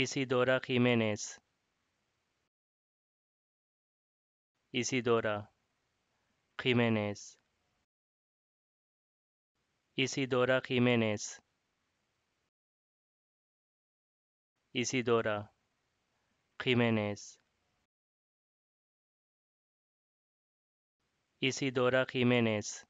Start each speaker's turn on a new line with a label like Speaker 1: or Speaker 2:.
Speaker 1: Isidora Jiménez. Isidora Jiménez. Isidora Jiménez. Isidora
Speaker 2: Jiménez. Isidora Jiménez.